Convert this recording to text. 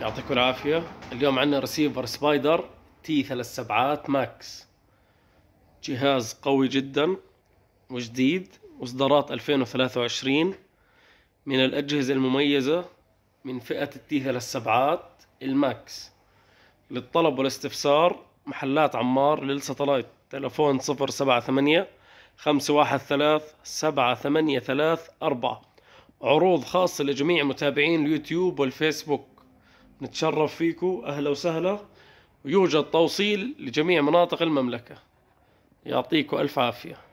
يعطيكم العافية اليوم عندنا ريسيفر سبايدر تي ثلاث سبعات ماكس جهاز قوي جدا وجديد واصدارات 2023 من الأجهزة المميزة من فئة التي ثلاث سبعات الماكس للطلب والاستفسار محلات عمار للساتلايت تلفون صفر سبعة ثمانية خمسة واحد ثلاث سبعة ثمانية ثلاث أربعة عروض خاصة لجميع متابعين اليوتيوب والفيسبوك نتشرف فيكم أهلا وسهلا ويوجد توصيل لجميع مناطق المملكة يعطيكم ألف عافية